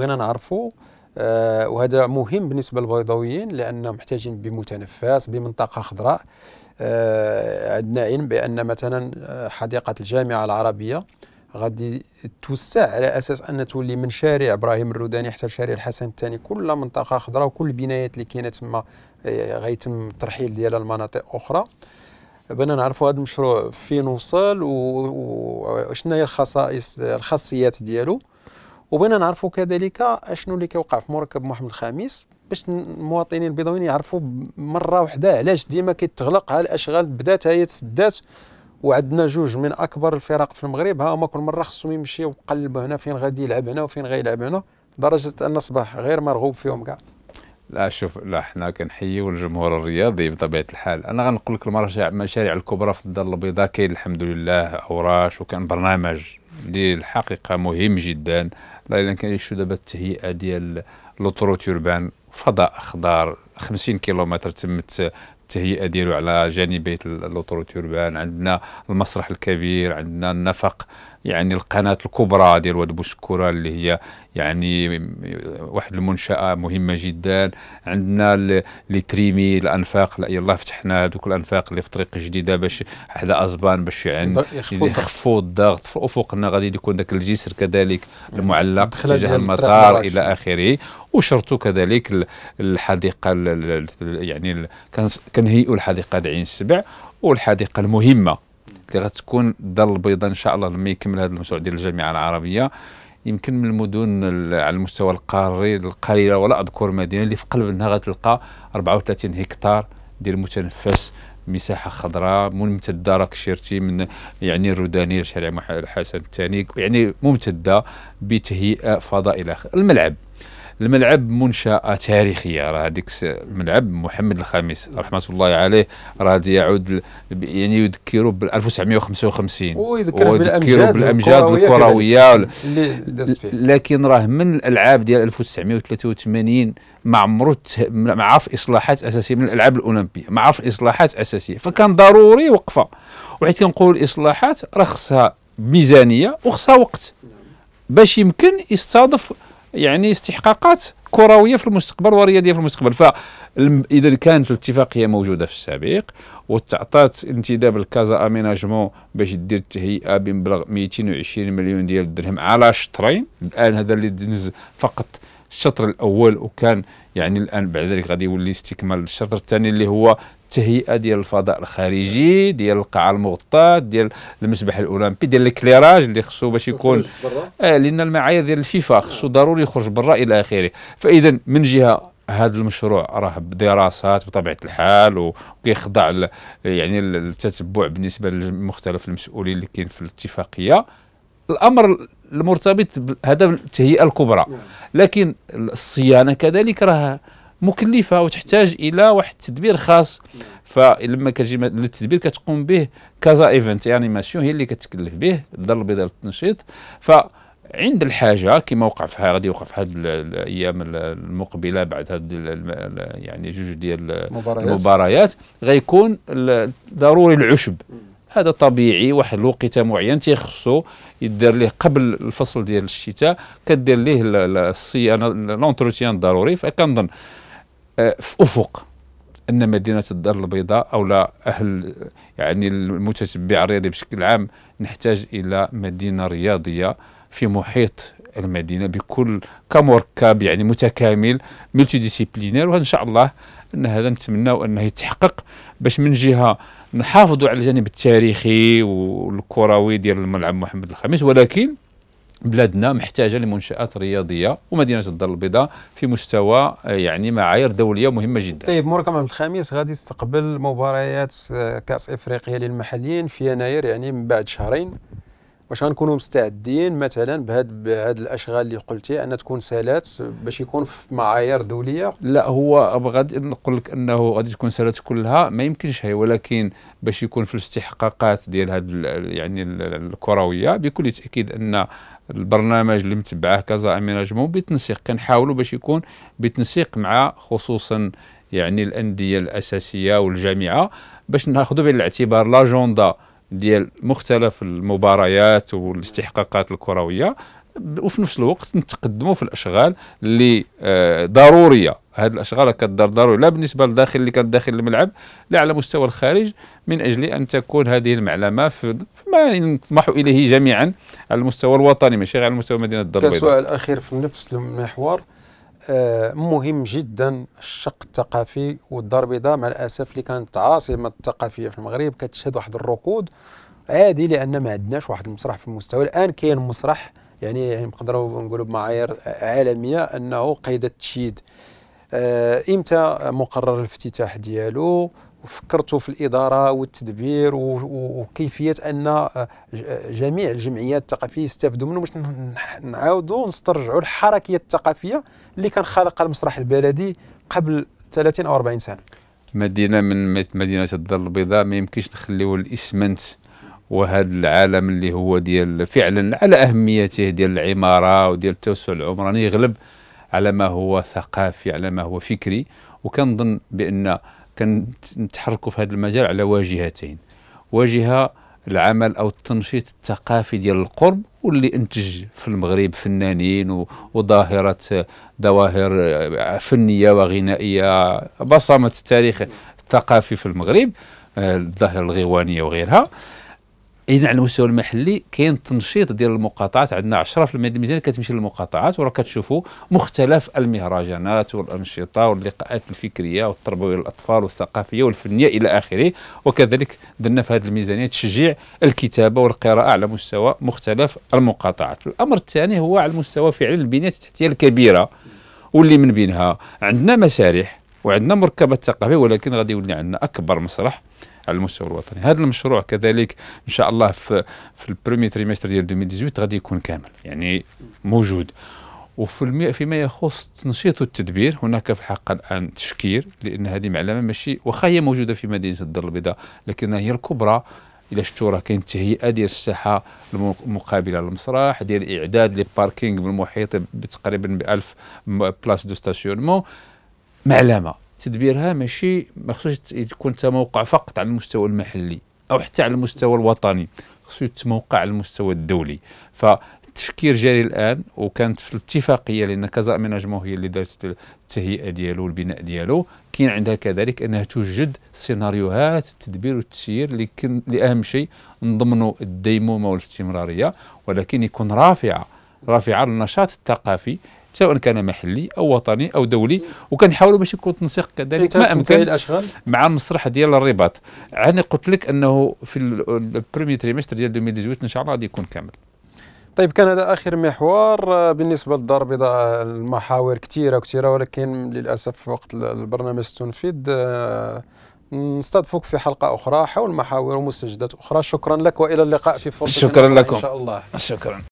بغينا نعرفوا آه وهذا مهم بالنسبه للبيضاويين لأنهم محتاجين بمتنفس بمنطقه خضراء آه عندنا علم بان مثلا آه، حديقه الجامعه العربيه غادي توسع على اساس ان تولي من شارع ابراهيم الروداني حتى شارع الحسن الثاني كل منطقه خضراء وكل البنايات اللي كاينه تما آه، غيتم الترحيل ديالها لمناطق اخرى بغينا نعرفوا هذا المشروع فين وصل وشنو هي الخصائص الخاصيات ديالو وبغينا نعرفوا كذلك اشنو اللي كيوقع في مركب محمد الخامس باش المواطنين البيضاويين يعرفوا مره واحده علاش ديما كيتغلق ها الاشغال بدات هي تسدات وعندنا جوج من اكبر الفرق في المغرب ها هما كل مره خصهم يمشيو يقلبوا هنا فين غادي يلعب هنا وفين غيلعب هنا لدرجه ان اصبح غير مرغوب فيهم كاع لا شوف لا حنا كنحييو الجمهور الرياضي بطبيعه الحال انا غنقول لك المشاريع الكبرى في الدار البيضاء كاين الحمد لله اوراش وكان برنامج اللي الحقيقه مهم جدا لان كنعيشوا دابا التهيئه ديال لوتروت اوربان فضاء اخضر 50 كيلومتر تمت التهيئه ديالو على جانبي لوتروت اوربان عندنا المسرح الكبير عندنا النفق يعني القناة الكبرى ديال واد بوشكورة اللي هي يعني واحد المنشأة مهمة جدا عندنا لي تريمي الأنفاق يلاه فتحنا هذوك الأنفاق اللي في طريق جديدة باش حدا أزبان باش يعني يخفوا الضغط في أفقنا غادي يكون ذاك الجسر كذلك المعلق تجاه المطار إلى آخره وشرطوا كذلك الحديقة يعني كنهيئوا الحديقة عين السبع والحديقة المهمة اللي غتكون الدار البيضاء ان شاء الله لما يكمل هذا المشروع ديال الجامعه العربيه يمكن من المدن على المستوى القاري القليله ولا اذكر مدينه اللي في قلب النهار غتلقى 34 هكتار ديال متنفس مساحه خضراء ممتده راك شيرتي من يعني الروداني لشارع الحسن الثاني يعني ممتده بتهيئه فضاء الى الملعب الملعب منشاه تاريخيه راه هذيك الملعب محمد الخامس رحمه الله عليه راه يعود يعني يذكره ب 1955 ويذكره بالامجاد, بالأمجاد الكرويه لكن راه من الالعاب ديال 1983 ما عمرو ما عرف اصلاحات اساسيه من الالعاب الاولمبيه ما عرف اصلاحات اساسيه فكان ضروري وقفه وحيت كنقول اصلاحات راه خصها ميزانيه وخصها وقت باش يمكن يستضف يعني استحقاقات كرويه في المستقبل ورياضيه في المستقبل ف اذا كانت الاتفاقيه موجوده في السابق وتعطات انتداب الكازا اميناجمون باش دير التهيئه بمبلغ 220 مليون ديال الدرهم على شطرين الان هذا اللي فقط الشطر الاول وكان يعني الان بعد ذلك غادي يولي استكمال الشطر الثاني اللي هو تهيئه ديال الفضاء الخارجي ديال القاعه المغطاه ديال المسبح الاولمبي ديال الكليراج اللي خصو باش يكون آه لان المعايير ديال الفيفا خصو ضروري يخرج برا الى اخره فاذا من جهه هذا المشروع راه بدراسات بطبيعه الحال وكيخضع يعني التتبع بالنسبه لمختلف المسؤولين اللي كاين في الاتفاقيه الامر المرتبط هذا التهيئه الكبرى نعم. لكن الصيانه كذلك راه مكلفه وتحتاج الى واحد التدبير خاص نعم. فلما كتجي للتدبير كتقوم به كازا ايفنت يعني ماسيون هي اللي كتكلف به الدار البيضاء للتنشيط ف عند الحاجه كما وقع في غادي يوقع في هذه الايام المقبله بعد هذه يعني جوج ديال المباريات غيكون ضروري العشب نعم. هذا طبيعي واحد الوقيته معين تيخصو يدار ليه قبل الفصل ديال الشتاء كدير ليه الصيانه لونتروتيان الضروري فكنظن آه، في افق ان مدينه الدار البيضاء او لا اهل يعني المتتبع الرياضي بشكل عام نحتاج الى مدينه رياضيه في محيط المدينه بكل كمركب يعني متكامل ملتي ديسيبلينير وان شاء الله ان هذا نتمناو انه يتحقق باش من جهه نحافظوا على الجانب التاريخي والكروي ديال الملعب محمد الخامس ولكن بلادنا محتاجه لمنشات رياضيه ومدينه الدار البيضاء في مستوى يعني معايير دوليه مهمه جدا. طيب مركب عبد الخامس غادي تستقبل مباريات آه، كاس افريقيا للمحليين في يناير يعني من بعد شهرين واش غنكونوا مستعدين مثلا بهاد بهاد الاشغال اللي قلتي ان تكون سالات باش يكون في معايير دوليه لا هو غادي نقول لك انه غادي تكون سالات كلها ما يمكنش هي ولكن باش يكون في الاستحقاقات ديال هاد يعني الكرويه بكل تاكيد ان البرنامج اللي متبعاه كازا اميناجمون بالتنسيق كنحاولوا باش يكون بالتنسيق مع خصوصا يعني الانديه الاساسيه والجامعه باش ناخذوا بالاعتبار لاجوندا ديال مختلف المباريات والاستحقاقات الكرويه وفي نفس الوقت نتقدموا في الاشغال اللي آه، ضروريه هذه الاشغال كدار ضروري لا بالنسبه للداخل اللي كان داخل الملعب لا على مستوى الخارج من اجل ان تكون هذه المعلمه في ما نطمح اليه جميعا على المستوى الوطني ماشي غير على مستوى مدينه الدار البيضاء كسؤال اخير في نفس المحور آه، مهم جدا الشق الثقافي والدار البيضاء مع الاسف اللي كانت عاصمه الثقافيه في المغرب كتشهد واحد الركود عادي لان ما عندناش واحد المسرح في المستوى الان كاين مسرح يعني يعني نقدروا نقولوا بمعايير عالميه انه قيد التشييد آه، امتى مقرر الافتتاح ديالو وفكرتوا في الاداره والتدبير وكيفيه ان آه، جميع الجمعيات الثقافيه يستافدوا منه باش نعاودوا نسترجعوا الحركيه الثقافيه اللي كان خلقها المسرح البلدي قبل 30 او 40 سنه مدينه من مدينه الدار البيضاء ما يمكنش نخليو الاسمنت وهذا العالم اللي هو ديال فعلا على اهميته ديال العماره وديال التوسع العمراني يغلب على ما هو ثقافي على ما هو فكري وكنظن بان كنتحركوا في هذا المجال على واجهتين واجهه العمل او التنشيط الثقافي ديال القرب واللي انتج في المغرب فنانين وظاهره ظواهر فنيه وغنائيه بصمه التاريخ الثقافي في المغرب آه، الظاهره الغيوانيه وغيرها اذا على المستوى المحلي كاين تنشيط ديال المقاطعات عندنا 10% من الميزانيه كتمشي للمقاطعات وراه كتشوفوا مختلف المهرجانات والانشطه واللقاءات الفكريه والتربويه للاطفال والثقافيه والفنيه الى اخره وكذلك درنا في هذه الميزانيه تشجيع الكتابه والقراءه على مستوى مختلف المقاطعات الامر الثاني هو على المستوى فعلا البنيه التحتيه الكبيره واللي من بينها عندنا مسارح وعندنا مركبات ثقافيه ولكن غادي يولي عندنا اكبر مسرح على المستوى الوطني هذا المشروع كذلك ان شاء الله في في البريمي تريمستر ديال 2018 غادي يكون كامل يعني موجود وفي فيما يخص تنشيط التدبير هناك في الحقيقه الان تفكير لان هذه معلمه ماشي واخا هي موجوده في مدينه الدار البيضاء لكنها هي الكبرى الى شفتوا راه كاين تهيئه ديال الساحه المقابله للمسرح ديال اعداد لي باركينغ بالمحيط تقريبا ب 1000 بلاص دو ستاسيونمون معلمه تدبيرها ماشي ما خصوش يكون تموقع فقط على المستوى المحلي او حتى على المستوى الوطني خصو يتموقع على المستوى الدولي فالتفكير جاري الان وكانت في الاتفاقيه لان كازا مناجمون هي اللي دارت التهيئه ديالو والبناء ديالو كاين عندها كذلك انها توجد سيناريوهات التدبير والتسيير اللي لاهم شيء نضمنوا الديمومه والاستمراريه ولكن يكون رافعه رافعه للنشاط الثقافي سواء كان محلي او وطني او دولي وكنحاولوا باش يكون تنسيق كذلك ما امكن الاشغال مع المسرح ديال الرباط انا قلت لك انه في البريمي تريمستر ديال 2018 ان شاء الله غادي يكون كامل طيب كان هذا اخر محور آه، بالنسبه للدار البيضاء المحاور كثيره كثيره ولكن للاسف وقت البرنامج استنفد آه، نستضفك في حلقه اخرى حول محاور ومستجدات اخرى شكرا لك والى اللقاء في فرصه شكرا لكم ان شاء الله شكرا